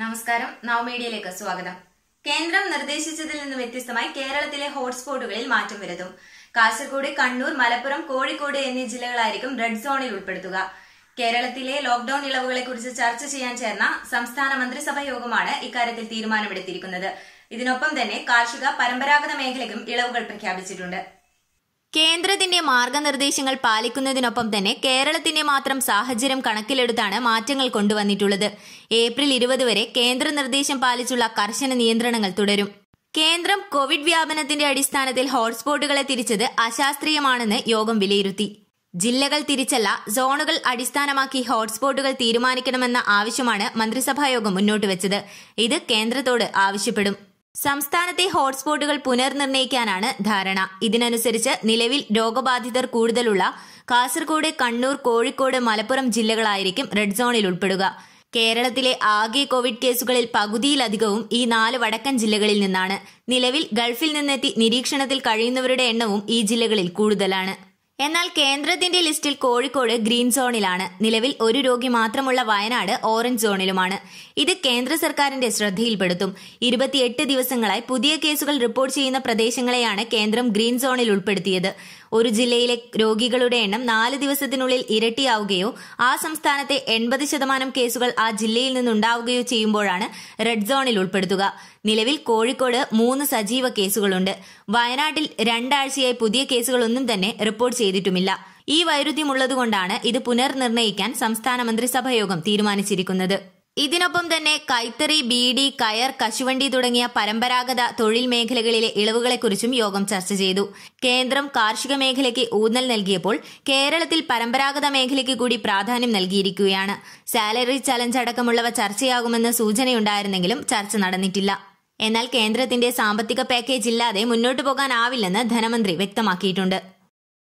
നമസ്കാരം നവ് മീഡിയയിലേക്ക് സ്വാഗതം കേന്ദ്രം നിർദ്ദേശിച്ചതിൽ നിന്ന് വ്യത്യസ്തമായി കേരളത്തിലെ ഹോട്ട്സ്പോട്ടുകളിൽ മാറ്റം വരുത്തും കാസർഗോഡ് കണ്ണൂർ മലപ്പുറം കോഴിക്കോട് എന്നീ ജില്ലകളായിരിക്കും റെഡ് സോണിൽ ഉൾപ്പെടുത്തുക കേരളത്തിലെ ലോക്ഡൌൺ ഇളവുകളെക്കുറിച്ച് ചർച്ച ചെയ്യാൻ ചേർന്ന സംസ്ഥാന മന്ത്രിസഭാ യോഗമാണ് ഇക്കാര്യത്തിൽ തീരുമാനമെടുത്തിരിക്കുന്നത് ഇതിനൊപ്പം തന്നെ കാർഷിക പരമ്പരാഗത മേഖലയ്ക്കും ഇളവുകൾ പ്രഖ്യാപിച്ചിട്ടുണ്ട് കേന്ദ്രത്തിന്റെ മാർഗനിർദ്ദേശങ്ങൾ പാലിക്കുന്നതിനൊപ്പം തന്നെ കേരളത്തിന്റെ മാത്രം സാഹചര്യം കണക്കിലെടുത്താണ് മാറ്റങ്ങൾ കൊണ്ടുവന്നിട്ടുള്ളത് ഏപ്രിൽ ഇരുപത് വരെ കേന്ദ്ര നിർദ്ദേശം പാലിച്ചുള്ള കർശന നിയന്ത്രണങ്ങൾ തുടരും കേന്ദ്രം കോവിഡ് വ്യാപനത്തിന്റെ അടിസ്ഥാനത്തിൽ ഹോട്ട്സ്പോട്ടുകളെ തിരിച്ചത് അശാസ്ത്രീയമാണെന്ന് യോഗം വിലയിരുത്തി ജില്ലകൾ തിരിച്ചല്ല സോണുകൾ അടിസ്ഥാനമാക്കി ഹോട്ട്സ്പോട്ടുകൾ തീരുമാനിക്കണമെന്ന ആവശ്യമാണ് മന്ത്രിസഭായോഗം മുന്നോട്ട് വെച്ചത് ഇത് കേന്ദ്രത്തോട് ആവശ്യപ്പെടും സംസ്ഥാനത്തെ ഹോട്ട്സ്പോട്ടുകൾ പുനർനിർണയിക്കാനാണ് ധാരണ ഇതിനനുസരിച്ച് നിലവിൽ രോഗബാധിതർ കൂടുതലുള്ള കാസർഗോഡ് കണ്ണൂർ കോഴിക്കോട് മലപ്പുറം ജില്ലകളായിരിക്കും റെഡ് സോണിൽ ഉൾപ്പെടുക കേരളത്തിലെ ആകെ കോവിഡ് കേസുകളിൽ പകുതിയിലധികവും ഈ നാല് വടക്കൻ ജില്ലകളിൽ നിന്നാണ് നിലവിൽ ഗൾഫിൽ നിന്നെത്തി നിരീക്ഷണത്തിൽ കഴിയുന്നവരുടെ എണ്ണവും ഈ ജില്ലകളിൽ കൂടുതലാണ് എന്നാൽ കേന്ദ്രത്തിന്റെ ലിസ്റ്റിൽ കോഴിക്കോട് ഗ്രീൻ സോണിലാണ് നിലവിൽ ഒരു രോഗി മാത്രമുള്ള വയനാട് ഓറഞ്ച് സോണിലുമാണ് ഇത് കേന്ദ്ര സർക്കാരിന്റെ ശ്രദ്ധയിൽപ്പെടുത്തും ഇരുപത്തിയെട്ട് ദിവസങ്ങളായി പുതിയ കേസുകൾ റിപ്പോർട്ട് ചെയ്യുന്ന പ്രദേശങ്ങളെയാണ് കേന്ദ്രം ഗ്രീൻ സോണിൽ ഉൾപ്പെടുത്തിയത് ഒരു ജില്ലയിലെ രോഗികളുടെ എണ്ണം നാല് ദിവസത്തിനുള്ളിൽ ഇരട്ടിയാവുകയോ ആ സംസ്ഥാനത്തെ എൺപത് ശതമാനം കേസുകൾ ആ ജില്ലയിൽ നിന്നുണ്ടാവുകയോ ചെയ്യുമ്പോഴാണ് റെഡ് സോണിൽ ഉൾപ്പെടുത്തുക നിലവിൽ കോഴിക്കോട് മൂന്ന് സജീവ കേസുകളുണ്ട് വയനാട്ടിൽ രണ്ടാഴ്ചയായി പുതിയ കേസുകളൊന്നും തന്നെ റിപ്പോർട്ട് ചെയ്തിട്ടുമില്ല ഈ വൈരുദ്ധ്യമുള്ളതുകൊണ്ടാണ് ഇത് പുനർനിർണയിക്കാൻ സംസ്ഥാന മന്ത്രിസഭായോഗം യോഗം തീരുമാനിച്ചിരിക്കുന്നത് ഇതിനൊപ്പം തന്നെ കൈത്തറി ബീഡി കയർ കശുവണ്ടി തുടങ്ങിയ പരമ്പരാഗത തൊഴിൽ മേഖലകളിലെ ഇളവുകളെക്കുറിച്ചും യോഗം ചർച്ച ചെയ്തു കേന്ദ്രം കാർഷിക മേഖലയ്ക്ക് ഊന്നൽ നൽകിയപ്പോൾ കേരളത്തിൽ പരമ്പരാഗത മേഖലയ്ക്ക് കൂടി പ്രാധാന്യം നൽകിയിരിക്കുകയാണ് സാലറി ചലഞ്ച് അടക്കമുള്ളവ ചർച്ചയാകുമെന്ന സൂചനയുണ്ടായിരുന്നെങ്കിലും ചർച്ച നടന്നിട്ടില്ല എന്നാൽ കേന്ദ്രത്തിന്റെ സാമ്പത്തിക പാക്കേജ് ഇല്ലാതെ മുന്നോട്ടു പോകാനാവില്ലെന്ന് ധനമന്ത്രി വ്യക്തമാക്കിയിട്ടുണ്ട്